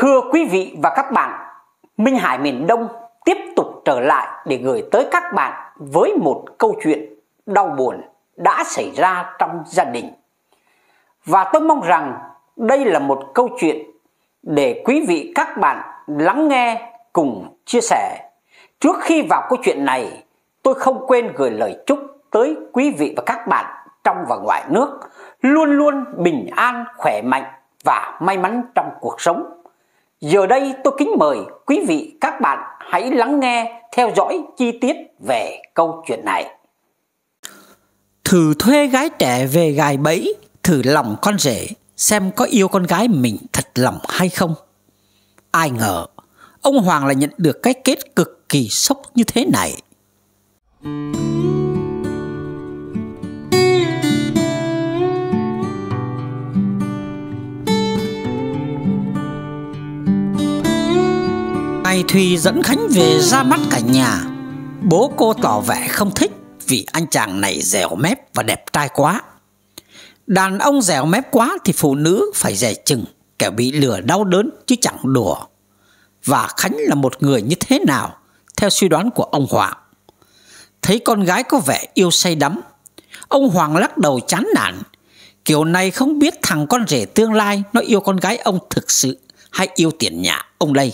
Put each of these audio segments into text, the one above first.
Thưa quý vị và các bạn, Minh Hải miền Đông tiếp tục trở lại để gửi tới các bạn với một câu chuyện đau buồn đã xảy ra trong gia đình. Và tôi mong rằng đây là một câu chuyện để quý vị các bạn lắng nghe cùng chia sẻ. Trước khi vào câu chuyện này, tôi không quên gửi lời chúc tới quý vị và các bạn trong và ngoài nước luôn luôn bình an, khỏe mạnh và may mắn trong cuộc sống. Giờ đây tôi kính mời quý vị các bạn hãy lắng nghe theo dõi chi tiết về câu chuyện này. Thử thuê gái trẻ về gài bẫy, thử lòng con rể, xem có yêu con gái mình thật lòng hay không. Ai ngờ, ông Hoàng lại nhận được cái kết cực kỳ sốc như thế này. Thank ngày Thùy dẫn Khánh về ra mắt cả nhà Bố cô tỏ vẻ không thích Vì anh chàng này dẻo mép và đẹp trai quá Đàn ông dẻo mép quá thì phụ nữ phải dè chừng Kẻ bị lừa đau đớn chứ chẳng đùa Và Khánh là một người như thế nào Theo suy đoán của ông Hoàng Thấy con gái có vẻ yêu say đắm Ông Hoàng lắc đầu chán nản Kiểu này không biết thằng con rể tương lai Nó yêu con gái ông thực sự Hay yêu tiền nhà ông đây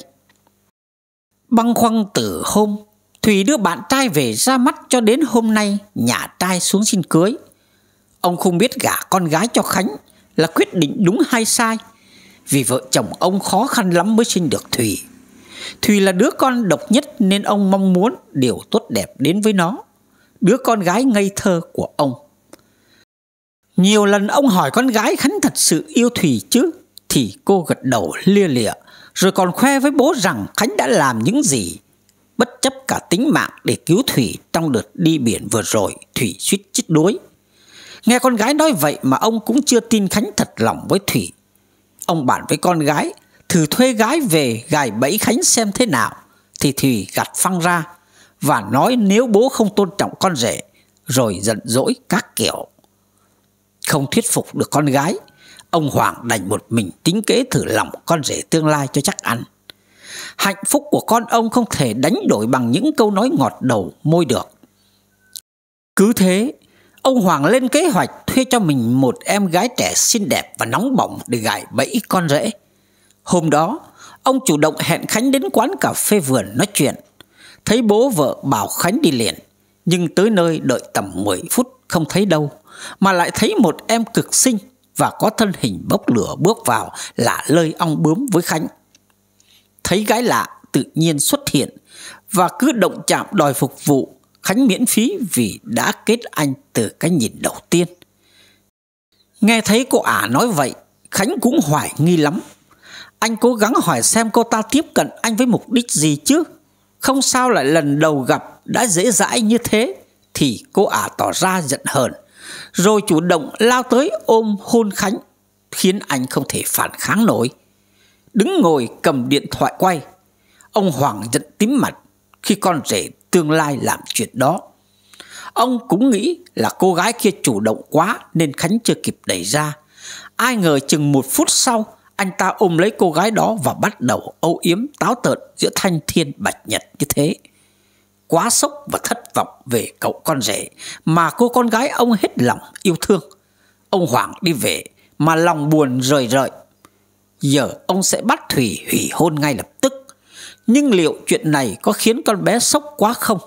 Băng khoăn từ hôm Thùy đưa bạn trai về ra mắt cho đến hôm nay nhà trai xuống xin cưới. Ông không biết gả con gái cho Khánh là quyết định đúng hay sai. Vì vợ chồng ông khó khăn lắm mới sinh được Thùy. Thùy là đứa con độc nhất nên ông mong muốn điều tốt đẹp đến với nó. Đứa con gái ngây thơ của ông. Nhiều lần ông hỏi con gái Khánh thật sự yêu Thùy chứ? Thì cô gật đầu lia lịa rồi còn khoe với bố rằng Khánh đã làm những gì. Bất chấp cả tính mạng để cứu Thủy trong đợt đi biển vừa rồi, Thủy suýt chết đuối. Nghe con gái nói vậy mà ông cũng chưa tin Khánh thật lòng với Thủy. Ông bàn với con gái, thử thuê gái về gài bẫy Khánh xem thế nào. Thì Thủy gạt phăng ra và nói nếu bố không tôn trọng con rể, rồi giận dỗi các kiểu. Không thuyết phục được con gái, Ông Hoàng đành một mình tính kế thử lòng con rể tương lai cho chắc ăn. Hạnh phúc của con ông không thể đánh đổi bằng những câu nói ngọt đầu môi được. Cứ thế, ông Hoàng lên kế hoạch thuê cho mình một em gái trẻ xinh đẹp và nóng bỏng để gài bẫy con rể. Hôm đó, ông chủ động hẹn Khánh đến quán cà phê vườn nói chuyện. Thấy bố vợ bảo Khánh đi liền, nhưng tới nơi đợi tầm 10 phút không thấy đâu, mà lại thấy một em cực xinh và có thân hình bốc lửa bước vào là lơi ong bướm với Khánh. Thấy gái lạ tự nhiên xuất hiện và cứ động chạm đòi phục vụ, Khánh miễn phí vì đã kết anh từ cái nhìn đầu tiên. Nghe thấy cô ả nói vậy, Khánh cũng hoài nghi lắm. Anh cố gắng hỏi xem cô ta tiếp cận anh với mục đích gì chứ. Không sao lại lần đầu gặp đã dễ dãi như thế thì cô ả tỏ ra giận hờn rồi chủ động lao tới ôm hôn Khánh, khiến anh không thể phản kháng nổi. Đứng ngồi cầm điện thoại quay, ông Hoàng giận tím mặt khi con rể tương lai làm chuyện đó. Ông cũng nghĩ là cô gái kia chủ động quá nên Khánh chưa kịp đẩy ra. Ai ngờ chừng một phút sau, anh ta ôm lấy cô gái đó và bắt đầu âu yếm táo tợn giữa thanh thiên bạch nhật như thế quá sốc và thất vọng về cậu con rể mà cô con gái ông hết lòng yêu thương. Ông Hoàng đi về mà lòng buồn rời rợi. Giờ ông sẽ bắt Thủy hủy hôn ngay lập tức. Nhưng liệu chuyện này có khiến con bé sốc quá không?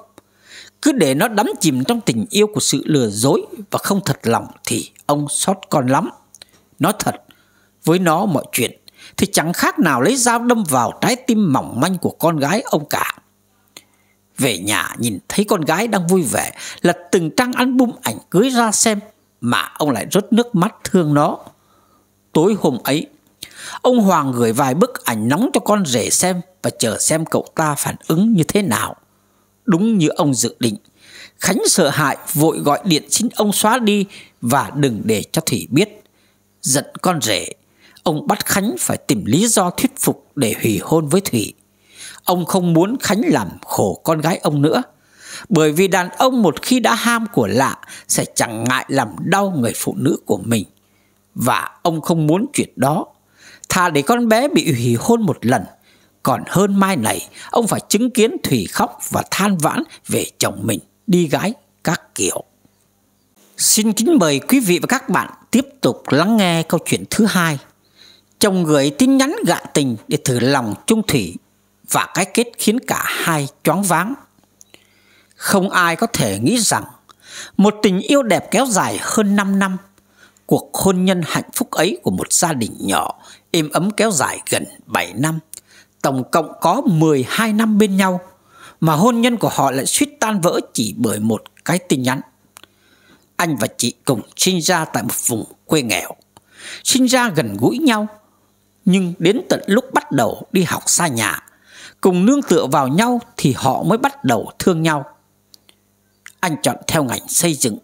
Cứ để nó đắm chìm trong tình yêu của sự lừa dối và không thật lòng thì ông xót con lắm. Nói thật, với nó mọi chuyện thì chẳng khác nào lấy dao đâm vào trái tim mỏng manh của con gái ông cả. Về nhà nhìn thấy con gái đang vui vẻ là từng trang album ảnh cưới ra xem Mà ông lại rớt nước mắt thương nó Tối hôm ấy Ông Hoàng gửi vài bức ảnh nóng cho con rể xem Và chờ xem cậu ta phản ứng như thế nào Đúng như ông dự định Khánh sợ hãi vội gọi điện xin ông xóa đi Và đừng để cho Thủy biết Giận con rể Ông bắt Khánh phải tìm lý do thuyết phục để hủy hôn với Thủy Ông không muốn Khánh làm khổ con gái ông nữa Bởi vì đàn ông một khi đã ham của lạ Sẽ chẳng ngại làm đau người phụ nữ của mình Và ông không muốn chuyện đó Thà để con bé bị hủy hôn một lần Còn hơn mai này Ông phải chứng kiến Thủy khóc và than vãn Về chồng mình đi gái các kiểu Xin kính mời quý vị và các bạn tiếp tục lắng nghe câu chuyện thứ hai. Chồng gửi tin nhắn gạ tình để thử lòng Trung Thủy và cái kết khiến cả hai choáng váng. Không ai có thể nghĩ rằng một tình yêu đẹp kéo dài hơn 5 năm, cuộc hôn nhân hạnh phúc ấy của một gia đình nhỏ êm ấm kéo dài gần 7 năm, tổng cộng có 12 năm bên nhau mà hôn nhân của họ lại suýt tan vỡ chỉ bởi một cái tin nhắn. Anh và chị cùng sinh ra tại một vùng quê nghèo, sinh ra gần gũi nhau, nhưng đến tận lúc bắt đầu đi học xa nhà, cùng nương tựa vào nhau thì họ mới bắt đầu thương nhau. Anh chọn theo ngành xây dựng,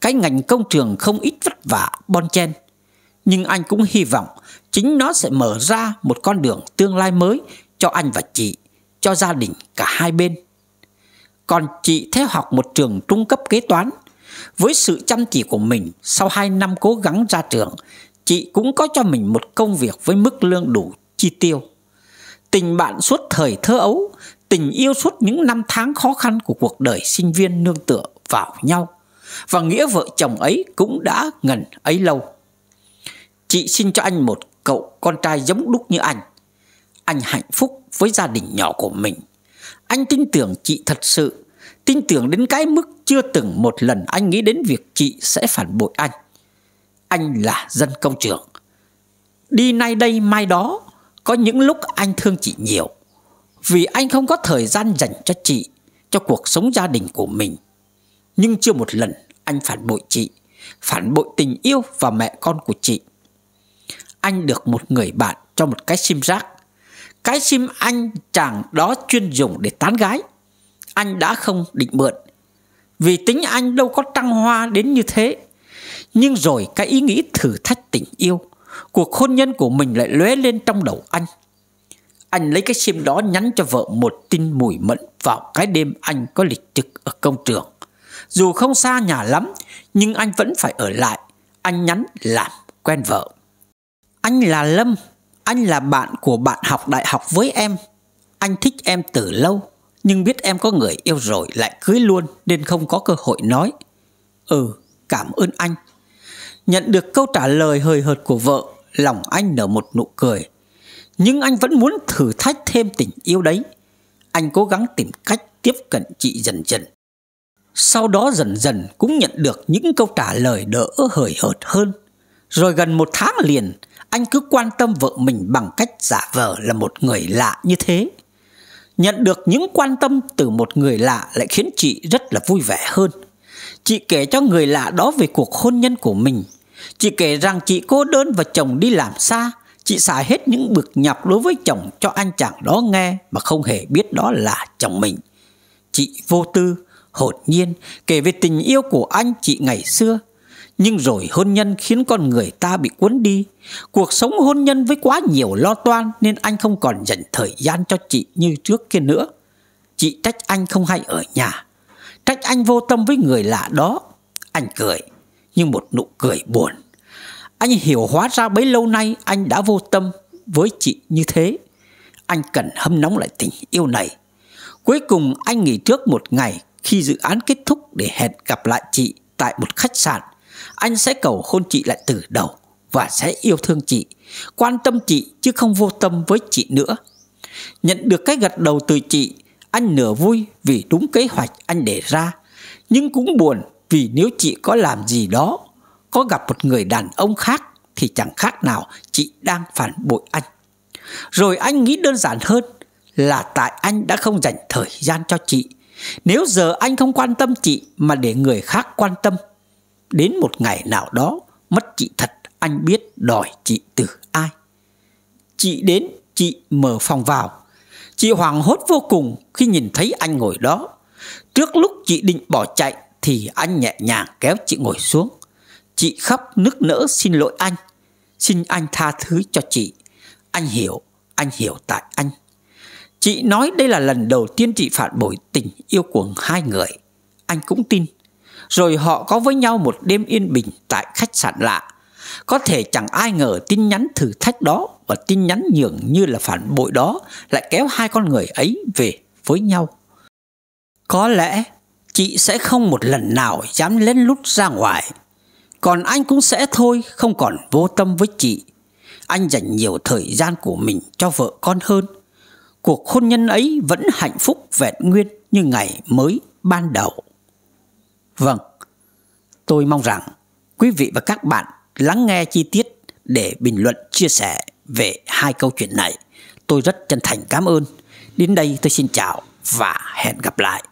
cái ngành công trường không ít vất vả, bon chen. Nhưng anh cũng hy vọng chính nó sẽ mở ra một con đường tương lai mới cho anh và chị, cho gia đình cả hai bên. Còn chị theo học một trường trung cấp kế toán. Với sự chăm chỉ của mình, sau 2 năm cố gắng ra trường, chị cũng có cho mình một công việc với mức lương đủ chi tiêu tình bạn suốt thời thơ ấu, tình yêu suốt những năm tháng khó khăn của cuộc đời sinh viên nương tựa vào nhau. Và nghĩa vợ chồng ấy cũng đã ngần ấy lâu. Chị xin cho anh một cậu con trai giống đúc như anh. Anh hạnh phúc với gia đình nhỏ của mình. Anh tin tưởng chị thật sự, tin tưởng đến cái mức chưa từng một lần anh nghĩ đến việc chị sẽ phản bội anh. Anh là dân công trường. Đi nay đây mai đó có những lúc anh thương chị nhiều Vì anh không có thời gian dành cho chị Cho cuộc sống gia đình của mình Nhưng chưa một lần anh phản bội chị Phản bội tình yêu và mẹ con của chị Anh được một người bạn cho một cái sim rác Cái sim anh chàng đó chuyên dùng để tán gái Anh đã không định mượn Vì tính anh đâu có trăng hoa đến như thế Nhưng rồi cái ý nghĩ thử thách tình yêu Cuộc hôn nhân của mình lại lóe lên trong đầu anh Anh lấy cái sim đó nhắn cho vợ một tin mùi mẫn Vào cái đêm anh có lịch trực ở công trường Dù không xa nhà lắm Nhưng anh vẫn phải ở lại Anh nhắn làm quen vợ Anh là Lâm Anh là bạn của bạn học đại học với em Anh thích em từ lâu Nhưng biết em có người yêu rồi lại cưới luôn Nên không có cơ hội nói Ừ cảm ơn anh Nhận được câu trả lời hời hợt của vợ, lòng anh nở một nụ cười. Nhưng anh vẫn muốn thử thách thêm tình yêu đấy. Anh cố gắng tìm cách tiếp cận chị dần dần. Sau đó dần dần cũng nhận được những câu trả lời đỡ hời hợt hơn. Rồi gần một tháng liền, anh cứ quan tâm vợ mình bằng cách giả vờ là một người lạ như thế. Nhận được những quan tâm từ một người lạ lại khiến chị rất là vui vẻ hơn. Chị kể cho người lạ đó về cuộc hôn nhân của mình. Chị kể rằng chị cô đơn và chồng đi làm xa. Chị xài hết những bực nhọc đối với chồng cho anh chàng đó nghe mà không hề biết đó là chồng mình. Chị vô tư, hồn nhiên kể về tình yêu của anh chị ngày xưa. Nhưng rồi hôn nhân khiến con người ta bị cuốn đi. Cuộc sống hôn nhân với quá nhiều lo toan nên anh không còn dành thời gian cho chị như trước kia nữa. Chị trách anh không hay ở nhà Trách anh vô tâm với người lạ đó Anh cười Nhưng một nụ cười buồn Anh hiểu hóa ra bấy lâu nay Anh đã vô tâm với chị như thế Anh cần hâm nóng lại tình yêu này Cuối cùng anh nghỉ trước một ngày Khi dự án kết thúc Để hẹn gặp lại chị Tại một khách sạn Anh sẽ cầu hôn chị lại từ đầu Và sẽ yêu thương chị Quan tâm chị chứ không vô tâm với chị nữa Nhận được cái gật đầu từ chị anh nửa vui vì đúng kế hoạch anh để ra, nhưng cũng buồn vì nếu chị có làm gì đó, có gặp một người đàn ông khác thì chẳng khác nào chị đang phản bội anh. Rồi anh nghĩ đơn giản hơn là tại anh đã không dành thời gian cho chị. Nếu giờ anh không quan tâm chị mà để người khác quan tâm, đến một ngày nào đó mất chị thật, anh biết đòi chị từ ai. Chị đến, chị mở phòng vào, Chị hoảng hốt vô cùng khi nhìn thấy anh ngồi đó. Trước lúc chị định bỏ chạy thì anh nhẹ nhàng kéo chị ngồi xuống. Chị khóc nức nở xin lỗi anh. Xin anh tha thứ cho chị. Anh hiểu, anh hiểu tại anh. Chị nói đây là lần đầu tiên chị phản bội tình yêu của hai người. Anh cũng tin. Rồi họ có với nhau một đêm yên bình tại khách sạn lạ có thể chẳng ai ngờ tin nhắn thử thách đó và tin nhắn nhường như là phản bội đó lại kéo hai con người ấy về với nhau. Có lẽ chị sẽ không một lần nào dám lén lút ra ngoài. Còn anh cũng sẽ thôi, không còn vô tâm với chị. Anh dành nhiều thời gian của mình cho vợ con hơn. Cuộc hôn nhân ấy vẫn hạnh phúc vẹn nguyên như ngày mới ban đầu. Vâng, tôi mong rằng quý vị và các bạn lắng nghe chi tiết để bình luận chia sẻ về hai câu chuyện này. Tôi rất chân thành cảm ơn. Đến đây tôi xin chào và hẹn gặp lại.